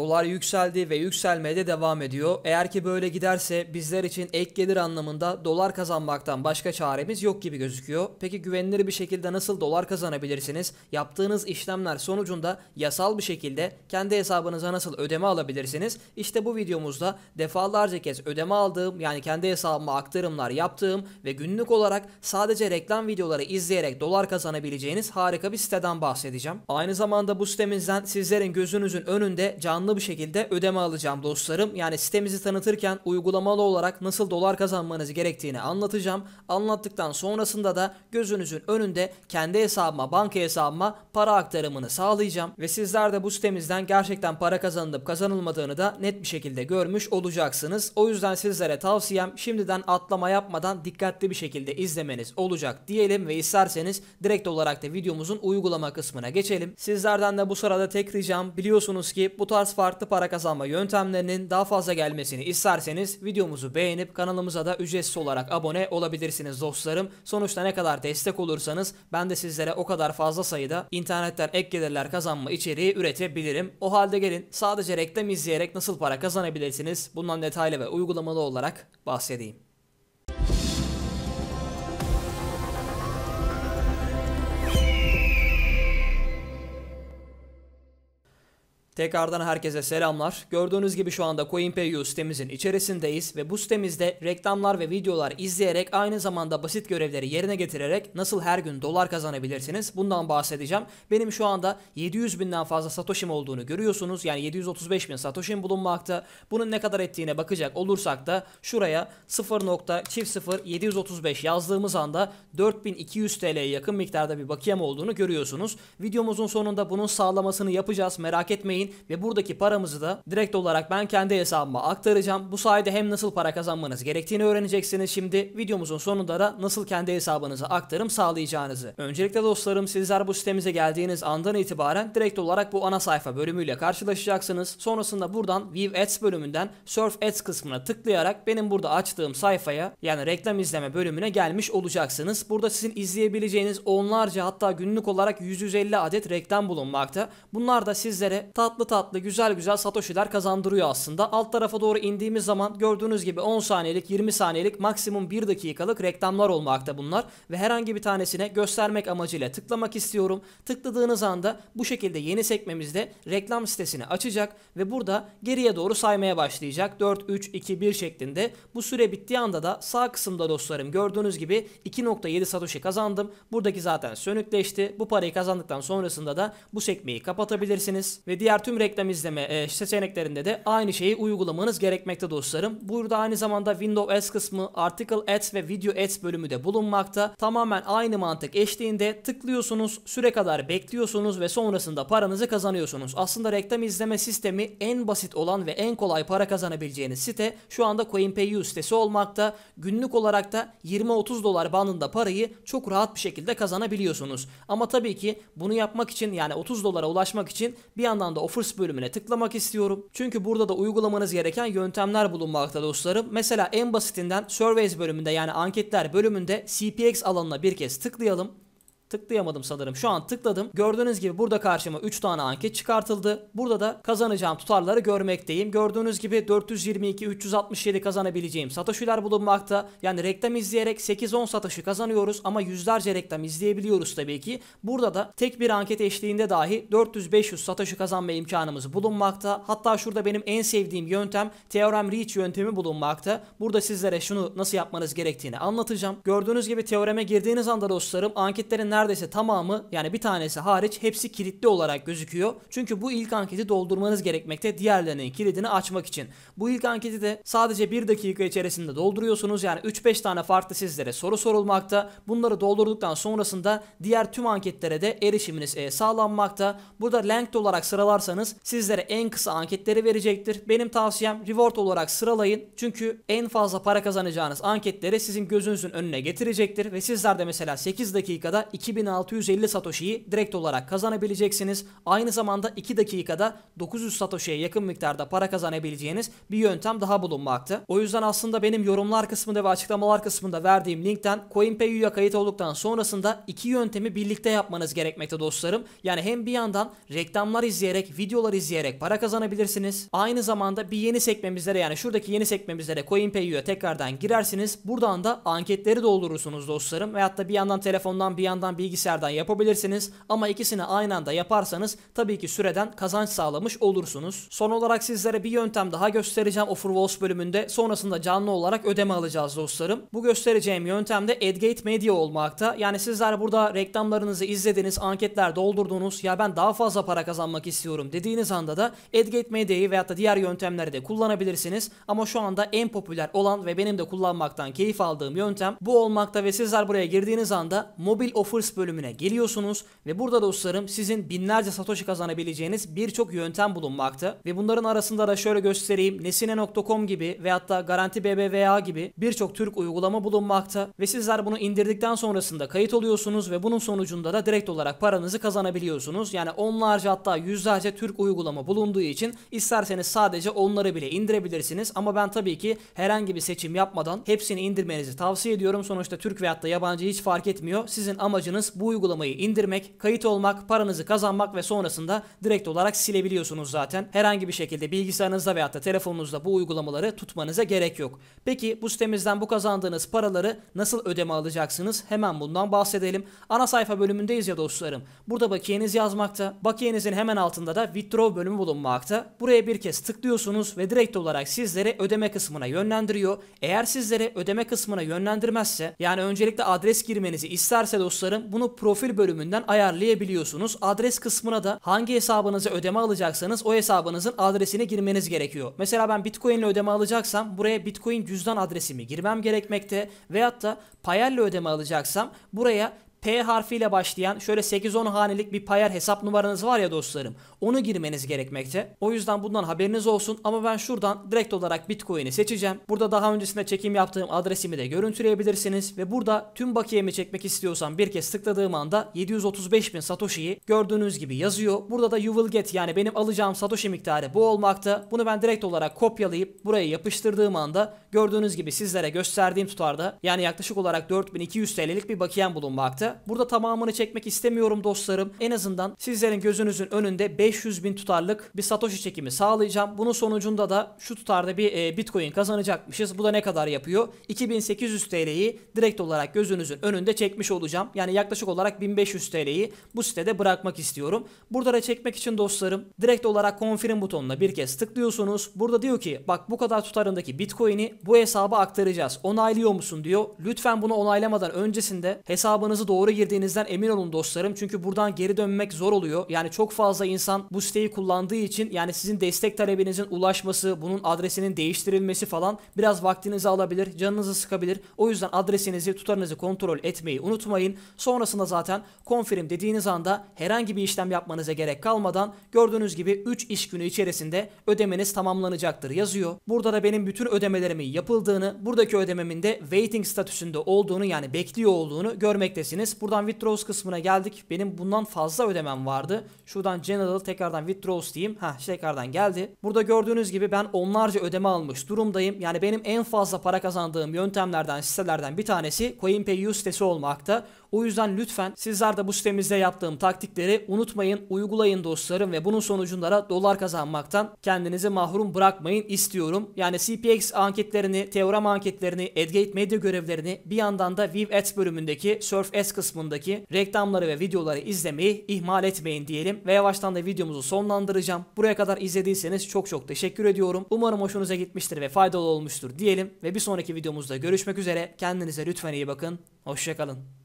Dolar yükseldi ve yükselmeye de devam ediyor. Eğer ki böyle giderse bizler için ek gelir anlamında dolar kazanmaktan başka çaremiz yok gibi gözüküyor. Peki güvenilir bir şekilde nasıl dolar kazanabilirsiniz? Yaptığınız işlemler sonucunda yasal bir şekilde kendi hesabınıza nasıl ödeme alabilirsiniz? İşte bu videomuzda defalarca kez ödeme aldığım yani kendi hesabıma aktarımlar yaptığım ve günlük olarak sadece reklam videoları izleyerek dolar kazanabileceğiniz harika bir siteden bahsedeceğim. Aynı zamanda bu sitemizden sizlerin gözünüzün önünde canlı planlı bir şekilde ödeme alacağım dostlarım. Yani sitemizi tanıtırken uygulamalı olarak nasıl dolar kazanmanız gerektiğini anlatacağım. Anlattıktan sonrasında da gözünüzün önünde kendi hesabıma, banka hesabıma para aktarımını sağlayacağım. Ve sizler de bu sitemizden gerçekten para kazanılıp kazanılmadığını da net bir şekilde görmüş olacaksınız. O yüzden sizlere tavsiyem şimdiden atlama yapmadan dikkatli bir şekilde izlemeniz olacak diyelim ve isterseniz direkt olarak da videomuzun uygulama kısmına geçelim. Sizlerden de bu sırada tek ricam biliyorsunuz ki bu tarz tarz farklı para kazanma yöntemlerinin daha fazla gelmesini isterseniz videomuzu beğenip kanalımıza da ücretsiz olarak abone olabilirsiniz dostlarım. Sonuçta ne kadar destek olursanız ben de sizlere o kadar fazla sayıda internetten ek gelirler kazanma içeriği üretebilirim. O halde gelin sadece reklam izleyerek nasıl para kazanabilirsiniz bundan detaylı ve uygulamalı olarak bahsedeyim. Tekrardan herkese selamlar. Gördüğünüz gibi şu anda CoinPayU sitemizin içerisindeyiz ve bu sitemizde reklamlar ve videolar izleyerek aynı zamanda basit görevleri yerine getirerek nasıl her gün dolar kazanabilirsiniz bundan bahsedeceğim. Benim şu anda 700 binden fazla satoshim olduğunu görüyorsunuz. Yani 735 bin satoshim bulunmakta. Bunun ne kadar ettiğine bakacak olursak da şuraya 0.00735 yazdığımız anda 4200 TL'ye yakın miktarda bir bakiyem olduğunu görüyorsunuz. Videomuzun sonunda bunun sağlamasını yapacağız merak etmeyin örneğin ve buradaki paramızı da direkt olarak ben kendi hesabıma aktaracağım. Bu sayede hem nasıl para kazanmanız gerektiğini öğreneceksiniz şimdi videomuzun sonunda da nasıl kendi hesabınıza aktarım sağlayacağınızı. Öncelikle dostlarım sizler bu sitemize geldiğiniz andan itibaren direkt olarak bu ana sayfa bölümüyle karşılaşacaksınız. Sonrasında buradan View Ads bölümünden Surf Ads kısmına tıklayarak benim burada açtığım sayfaya yani reklam izleme bölümüne gelmiş olacaksınız. Burada sizin izleyebileceğiniz onlarca hatta günlük olarak 150 adet reklam bulunmakta. Bunlar da sizlere tat tatlı tatlı güzel güzel satoshiler kazandırıyor aslında. Alt tarafa doğru indiğimiz zaman gördüğünüz gibi 10 saniyelik 20 saniyelik maksimum 1 dakikalık reklamlar olmakta bunlar. Ve herhangi bir tanesine göstermek amacıyla tıklamak istiyorum. Tıkladığınız anda bu şekilde yeni sekmemizde reklam sitesini açacak ve burada geriye doğru saymaya başlayacak. 4, 3, 2, 1 şeklinde. Bu süre bittiği anda da sağ kısımda dostlarım gördüğünüz gibi 2.7 satoshi kazandım. Buradaki zaten sönükleşti. Bu parayı kazandıktan sonrasında da bu sekmeyi kapatabilirsiniz ve diğer diğer tüm reklam izleme e, seçeneklerinde de aynı şeyi uygulamanız gerekmekte dostlarım. Burada aynı zamanda Windows kısmı, Article Ads ve Video Ads bölümü de bulunmakta. Tamamen aynı mantık eşliğinde tıklıyorsunuz, süre kadar bekliyorsunuz ve sonrasında paranızı kazanıyorsunuz. Aslında reklam izleme sistemi en basit olan ve en kolay para kazanabileceğiniz site şu anda CoinPayU sitesi olmakta. Günlük olarak da 20-30 dolar bandında parayı çok rahat bir şekilde kazanabiliyorsunuz. Ama tabii ki bunu yapmak için yani 30 dolara ulaşmak için bir yandan da offers bölümüne tıklamak istiyorum. Çünkü burada da uygulamanız gereken yöntemler bulunmakta dostlarım. Mesela en basitinden surveys bölümünde yani anketler bölümünde CPX alanına bir kez tıklayalım. Tıklayamadım sanırım. Şu an tıkladım. Gördüğünüz gibi burada karşıma 3 tane anket çıkartıldı. Burada da kazanacağım tutarları görmekteyim. Gördüğünüz gibi 422 367 kazanabileceğim satoşiler bulunmakta. Yani reklam izleyerek 8-10 satoşi kazanıyoruz ama yüzlerce reklam izleyebiliyoruz tabii ki. Burada da tek bir anket eşliğinde dahi 400-500 satoşi kazanma imkanımız bulunmakta. Hatta şurada benim en sevdiğim yöntem Theorem Reach yöntemi bulunmakta. Burada sizlere şunu nasıl yapmanız gerektiğini anlatacağım. Gördüğünüz gibi teoreme girdiğiniz anda dostlarım anketlerin nerede neredeyse tamamı yani bir tanesi hariç hepsi kilitli olarak gözüküyor. Çünkü bu ilk anketi doldurmanız gerekmekte diğerlerinin kilidini açmak için. Bu ilk anketi de sadece bir dakika içerisinde dolduruyorsunuz. Yani 3-5 tane farklı sizlere soru sorulmakta. Bunları doldurduktan sonrasında diğer tüm anketlere de erişiminiz e, sağlanmakta. Burada length olarak sıralarsanız sizlere en kısa anketleri verecektir. Benim tavsiyem reward olarak sıralayın. Çünkü en fazla para kazanacağınız anketleri sizin gözünüzün önüne getirecektir ve sizler de mesela 8 dakikada 2 2650 Satoshi'yi direkt olarak kazanabileceksiniz. Aynı zamanda 2 dakikada 900 Satoshi'ye yakın miktarda para kazanabileceğiniz bir yöntem daha bulunmakta. O yüzden aslında benim yorumlar kısmında ve açıklamalar kısmında verdiğim linkten CoinPayU'ya kayıt olduktan sonrasında iki yöntemi birlikte yapmanız gerekmekte dostlarım. Yani hem bir yandan reklamlar izleyerek, videolar izleyerek para kazanabilirsiniz. Aynı zamanda bir yeni sekmemizlere yani şuradaki yeni sekmemizlere CoinPayU'ya tekrardan girersiniz. Buradan da anketleri doldurursunuz dostlarım. Ve hatta bir yandan telefondan bir yandan bilgisayardan yapabilirsiniz ama ikisini aynı anda yaparsanız tabii ki süreden kazanç sağlamış olursunuz. Son olarak sizlere bir yöntem daha göstereceğim Offerwalls bölümünde. Sonrasında canlı olarak ödeme alacağız dostlarım. Bu göstereceğim yöntem de AdGate Media olmakta. Yani sizler burada reklamlarınızı izlediniz, anketler doldurduğunuz ya ben daha fazla para kazanmak istiyorum dediğiniz anda da AdGate Media'yı veyahut da diğer yöntemleri de kullanabilirsiniz. Ama şu anda en popüler olan ve benim de kullanmaktan keyif aldığım yöntem bu olmakta ve sizler buraya girdiğiniz anda mobil offers bölümüne geliyorsunuz ve burada dostlarım sizin binlerce satoshi kazanabileceğiniz birçok yöntem bulunmakta ve bunların arasında da şöyle göstereyim nesine.com gibi ve hatta Garanti BBVA gibi birçok Türk uygulama bulunmakta ve sizler bunu indirdikten sonrasında kayıt oluyorsunuz ve bunun sonucunda da direkt olarak paranızı kazanabiliyorsunuz. Yani onlarca hatta yüzlerce Türk uygulama bulunduğu için isterseniz sadece onları bile indirebilirsiniz ama ben tabii ki herhangi bir seçim yapmadan hepsini indirmenizi tavsiye ediyorum. Sonuçta Türk veyahut da yabancı hiç fark etmiyor. Sizin amacınız amacınız bu uygulamayı indirmek, kayıt olmak, paranızı kazanmak ve sonrasında direkt olarak silebiliyorsunuz zaten. Herhangi bir şekilde bilgisayarınızda veyahut da telefonunuzda bu uygulamaları tutmanıza gerek yok. Peki bu sitemizden bu kazandığınız paraları nasıl ödeme alacaksınız? Hemen bundan bahsedelim. Ana sayfa bölümündeyiz ya dostlarım. Burada bakiyeniz yazmakta. Bakiyenizin hemen altında da withdraw bölümü bulunmakta. Buraya bir kez tıklıyorsunuz ve direkt olarak sizlere ödeme kısmına yönlendiriyor. Eğer sizlere ödeme kısmına yönlendirmezse yani öncelikle adres girmenizi isterse dostlarım Sanırım bunu profil bölümünden ayarlayabiliyorsunuz. Adres kısmına da hangi hesabınıza ödeme alacaksanız o hesabınızın adresini girmeniz gerekiyor. Mesela ben Bitcoin ile ödeme alacaksam buraya Bitcoin cüzdan adresimi girmem gerekmekte veyahut da Payel ile ödeme alacaksam buraya P harfiyle başlayan şöyle 8-10 hanelik bir payer hesap numaranız var ya dostlarım. Onu girmeniz gerekmekte. O yüzden bundan haberiniz olsun ama ben şuradan direkt olarak Bitcoin'i seçeceğim. Burada daha öncesinde çekim yaptığım adresimi de görüntüleyebilirsiniz ve burada tüm bakiyemi çekmek istiyorsam bir kez tıkladığım anda 735 bin Satoshi'yi gördüğünüz gibi yazıyor. Burada da you will get yani benim alacağım Satoshi miktarı bu olmakta. Bunu ben direkt olarak kopyalayıp buraya yapıştırdığım anda gördüğünüz gibi sizlere gösterdiğim tutarda yani yaklaşık olarak 4200 TL'lik bir bakiyem bulunmakta burada tamamını çekmek istemiyorum dostlarım. En azından sizlerin gözünüzün önünde 500 bin tutarlık bir Satoshi çekimi sağlayacağım. Bunun sonucunda da şu tutarda bir e, Bitcoin kazanacakmışız. Bu da ne kadar yapıyor? 2800 TL'yi direkt olarak gözünüzün önünde çekmiş olacağım. Yani yaklaşık olarak 1500 TL'yi bu sitede bırakmak istiyorum. Burada da çekmek için dostlarım direkt olarak confirm butonuna bir kez tıklıyorsunuz. Burada diyor ki bak bu kadar tutarındaki Bitcoin'i bu hesaba aktaracağız. Onaylıyor musun diyor. Lütfen bunu onaylamadan öncesinde hesabınızı doğru doğru girdiğinizden emin olun dostlarım. Çünkü buradan geri dönmek zor oluyor. Yani çok fazla insan bu siteyi kullandığı için yani sizin destek talebinizin ulaşması, bunun adresinin değiştirilmesi falan biraz vaktinizi alabilir, canınızı sıkabilir. O yüzden adresinizi, tutarınızı kontrol etmeyi unutmayın. Sonrasında zaten confirm dediğiniz anda herhangi bir işlem yapmanıza gerek kalmadan gördüğünüz gibi 3 iş günü içerisinde ödemeniz tamamlanacaktır yazıyor. Burada da benim bütün ödemelerimin yapıldığını, buradaki ödememin de waiting statüsünde olduğunu yani bekliyor olduğunu görmektesiniz. Biz buradan withdraws kısmına geldik. Benim bundan fazla ödemem vardı. Şuradan general tekrardan withdraws diyeyim. Ha tekrardan geldi. Burada gördüğünüz gibi ben onlarca ödeme almış durumdayım. Yani benim en fazla para kazandığım yöntemlerden sitelerden bir tanesi CoinPay U sitesi olmakta. O yüzden lütfen sizler de bu sitemizde yaptığım taktikleri unutmayın, uygulayın dostlarım ve bunun sonucunda da dolar kazanmaktan kendinizi mahrum bırakmayın istiyorum. Yani CPX anketlerini, teorem anketlerini, Edgate medya görevlerini bir yandan da Vive Ads bölümündeki Surf Ads kısmındaki reklamları ve videoları izlemeyi ihmal etmeyin diyelim ve yavaştan da videomuzu sonlandıracağım. Buraya kadar izlediyseniz çok çok teşekkür ediyorum. Umarım hoşunuza gitmiştir ve faydalı olmuştur diyelim ve bir sonraki videomuzda görüşmek üzere. Kendinize lütfen iyi bakın. Hoşçakalın.